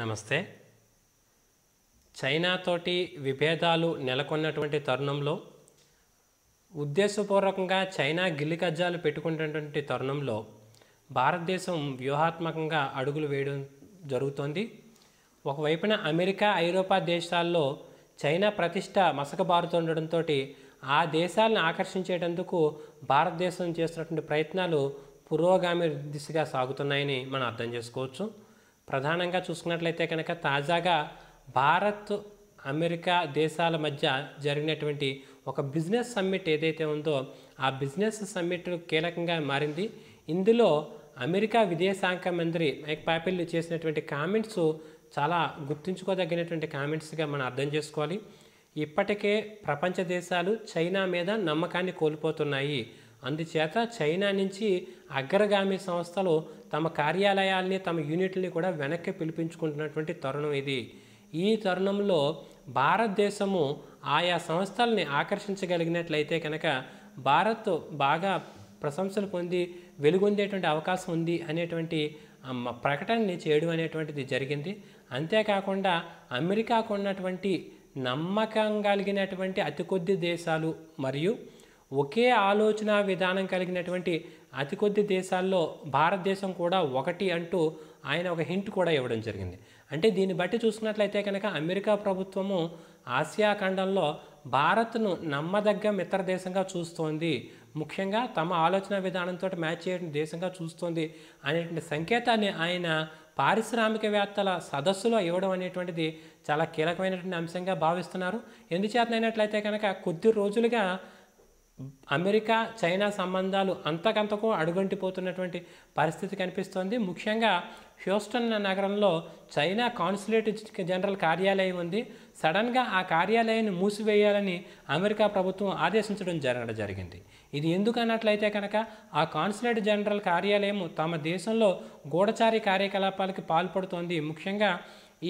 నమస్తే చైనాతోటి విభేదాలు నెలకొన్నటువంటి తరుణంలో ఉద్దేశపూర్వకంగా చైనా గిల్లికజ్జాలు పెట్టుకున్నటువంటి తరుణంలో భారతదేశం వ్యూహాత్మకంగా అడుగులు వేయడం జరుగుతోంది ఒకవైపున అమెరికా ఐరోపా దేశాల్లో చైనా ప్రతిష్ట మసకబారుతుండడంతో ఆ దేశాలను ఆకర్షించేటందుకు భారతదేశం చేస్తున్నటువంటి ప్రయత్నాలు పురోగామి దిశగా సాగుతున్నాయని మనం అర్థం చేసుకోవచ్చు ప్రధానంగా చూసుకున్నట్లయితే కనుక తాజాగా భారత్ అమెరికా దేశాల మధ్య జరిగినటువంటి ఒక బిజినెస్ సమ్మిట్ ఏదైతే ఉందో ఆ బిజినెస్ సమ్మిట్ కీలకంగా మారింది ఇందులో అమెరికా విదేశాంగ మంత్రి మైక్ పాపిల్ చేసినటువంటి కామెంట్స్ చాలా గుర్తుంచుకోదగినటువంటి కామెంట్స్గా మనం అర్థం చేసుకోవాలి ఇప్పటికే ప్రపంచ దేశాలు చైనా మీద నమ్మకాన్ని కోల్పోతున్నాయి అందుచేత చైనా నుంచి అగ్రగామి సంస్థలు తమ కార్యాలయాల్ని తమ యూనిట్ని కూడా వెనక్కి పిలిపించుకుంటున్నటువంటి తరుణం ఇది ఈ తరుణంలో భారతదేశము ఆయా సంస్థల్ని ఆకర్షించగలిగినట్లయితే కనుక భారత్ బాగా ప్రశంసలు పొంది వెలుగొందేటువంటి అవకాశం ఉంది అనేటువంటి ప్రకటనని చేయడం అనేటువంటిది జరిగింది అంతేకాకుండా అమెరికాకు ఉన్నటువంటి నమ్మకం కలిగినటువంటి అతి కొద్ది దేశాలు మరియు ఒకే ఆలోచన విధానం కలిగినటువంటి అతి కొద్ది దేశాల్లో భారతదేశం కూడా ఒకటి అంటూ ఆయన ఒక హింట్ కూడా ఇవ్వడం జరిగింది అంటే దీన్ని బట్టి చూసుకున్నట్లయితే కనుక అమెరికా ప్రభుత్వము ఆసియా ఖండంలో భారత్ను నమ్మదగ్గ మిత్ర దేశంగా చూస్తోంది ముఖ్యంగా తమ ఆలోచన విధానంతో మ్యాచ్ చేయడం దేశంగా చూస్తోంది అనేటువంటి సంకేతాన్ని ఆయన పారిశ్రామికవేత్తల సదస్సులో ఇవ్వడం అనేటువంటిది చాలా కీలకమైనటువంటి అంశంగా భావిస్తున్నారు ఎందుచేతనైనట్లయితే కనుక కొద్ది రోజులుగా అమెరికా చైనా సంబంధాలు అంతకంతకు అడుగంటిపోతున్నటువంటి పరిస్థితి కనిపిస్తోంది ముఖ్యంగా హ్యూస్టన్ నగరంలో చైనా కాన్సులేట్ జనరల్ కార్యాలయం ఉంది సడన్గా ఆ కార్యాలయాన్ని మూసివేయాలని అమెరికా ప్రభుత్వం ఆదేశించడం జరగడం జరిగింది ఇది ఎందుకు అన్నట్లయితే కనుక ఆ కాన్సులేట్ జనరల్ కార్యాలయం తమ దేశంలో గూఢచారి కార్యకలాపాలకి పాల్పడుతోంది ముఖ్యంగా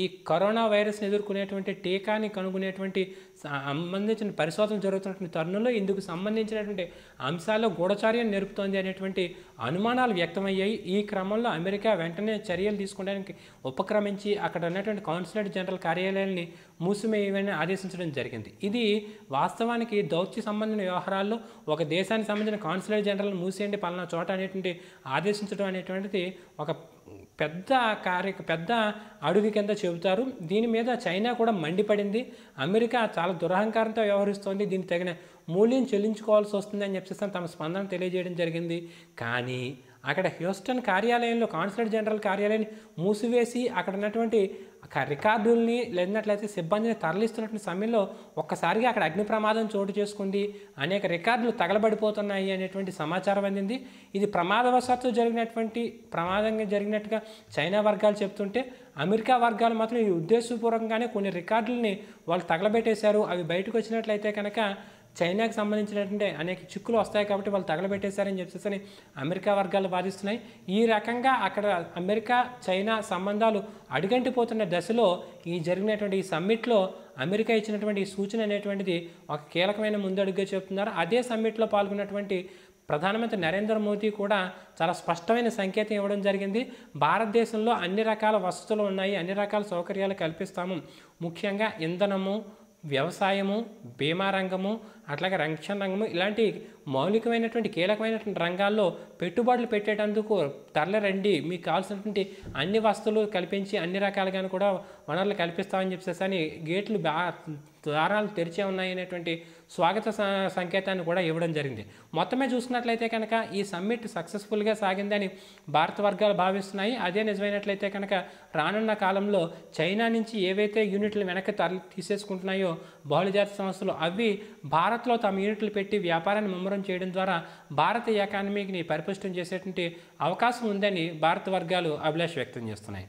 ఈ కరోనా వైరస్ని ఎదుర్కొనేటువంటి టీకాని కనుగొనేటువంటి సంబంధించిన పరిశోధన జరుగుతున్నటువంటి తరుణంలో ఇందుకు సంబంధించినటువంటి అంశాల్లో గూఢచార్యం నేర్పుతోంది అనేటువంటి అనుమానాలు వ్యక్తమయ్యాయి ఈ క్రమంలో అమెరికా వెంటనే చర్యలు తీసుకోవడానికి ఉపక్రమించి అక్కడ ఉన్నటువంటి కాన్సులేట్ జనరల్ కార్యాలయాన్ని మూసివేయమని ఆదేశించడం జరిగింది ఇది వాస్తవానికి దౌత్య సంబంధించిన వ్యవహారాల్లో ఒక దేశానికి సంబంధించిన కాన్సులేట్ జనరల్ మూసేయండి పలానా చోట అనేటువంటి ఆదేశించడం అనేటువంటిది ఒక పెద్ద కార్య పెద్ద అడుగు కింద చెబుతారు దీని మీద చైనా కూడా మండిపడింది అమెరికా చాలా దురహంకారంతో వ్యవహరిస్తోంది దీనికి తగిన మూల్యం చెల్లించుకోవాల్సి వస్తుంది అని చెప్పేసి తమ స్పందన తెలియజేయడం జరిగింది కానీ అక్కడ హ్యూస్టన్ కార్యాలయంలో కాన్సులేట్ జనరల్ కార్యాలయాన్ని మూసివేసి అక్కడ ఉన్నటువంటి రికార్డుల్ని లేనట్లయితే సిబ్బందిని తరలిస్తున్నటువంటి సమయంలో ఒక్కసారిగా అక్కడ అగ్ని ప్రమాదం చోటు చేసుకుంది అనేక రికార్డులు తగలబడిపోతున్నాయి అనేటువంటి సమాచారం అందింది ఇది ప్రమాదవశాత్తు జరిగినటువంటి ప్రమాదంగా జరిగినట్టుగా చైనా వర్గాలు చెప్తుంటే అమెరికా వర్గాలు మాత్రం ఈ ఉద్దేశపూర్వకంగానే కొన్ని రికార్డులని వాళ్ళు తగలబెట్టేశారు అవి బయటకు వచ్చినట్లయితే కనుక చైనాకి సంబంధించినటువంటి అనేక చిక్కులు వస్తాయి కాబట్టి వాళ్ళు తగలబెట్టేశారని చెప్పేసి అమెరికా వర్గాలు వాదిస్తున్నాయి ఈ రకంగా అక్కడ అమెరికా చైనా సంబంధాలు అడుగంటిపోతున్న దశలో ఈ జరిగినటువంటి ఈ సమ్మిట్లో అమెరికా ఇచ్చినటువంటి సూచన అనేటువంటిది ఒక కీలకమైన ముందడుగుగా చెప్తున్నారు అదే సమ్మిట్లో పాల్గొన్నటువంటి ప్రధానమంత్రి నరేంద్ర మోదీ కూడా చాలా స్పష్టమైన సంకేతం ఇవ్వడం జరిగింది భారతదేశంలో అన్ని రకాల వసతులు ఉన్నాయి అన్ని రకాల సౌకర్యాలు కల్పిస్తాము ముఖ్యంగా ఇంధనము వ్యవసాయము బీమా రంగము అట్లాగే రక్షణ రంగము ఇలాంటి మౌలికమైనటువంటి కీలకమైనటువంటి రంగాల్లో పెట్టుబడులు పెట్టేటందుకు తరలిరండి మీకు కావాల్సినటువంటి అన్ని వస్తువులు కల్పించి అన్ని రకాలుగాను కూడా వనరులు కల్పిస్తామని చెప్పేసి అని గేట్లు బాగా ద్వారాలు తెరిచే ఉన్నాయనేటువంటి స్వాగత సంకేతాన్ని కూడా ఇవ్వడం జరిగింది మొత్తమే చూసుకున్నట్లయితే కనుక ఈ సమ్మిట్ సక్సెస్ఫుల్గా సాగిందని భారత వర్గాలు భావిస్తున్నాయి అదే నిజమైనట్లయితే కనుక రానున్న కాలంలో చైనా నుంచి ఏవైతే యూనిట్లు వెనక్కి తరలి తీసేసుకుంటున్నాయో బహుళజాతి సంస్థలు అవి భారత్లో తమ యూనిట్లు పెట్టి వ్యాపారాన్ని ముమ్మరం చేయడం ద్వారా భారత ఎకానమీకి పరిపుష్టం చేసేటువంటి అవకాశం ఉందని భారత వర్గాలు అభిలాష వ్యక్తం చేస్తున్నాయి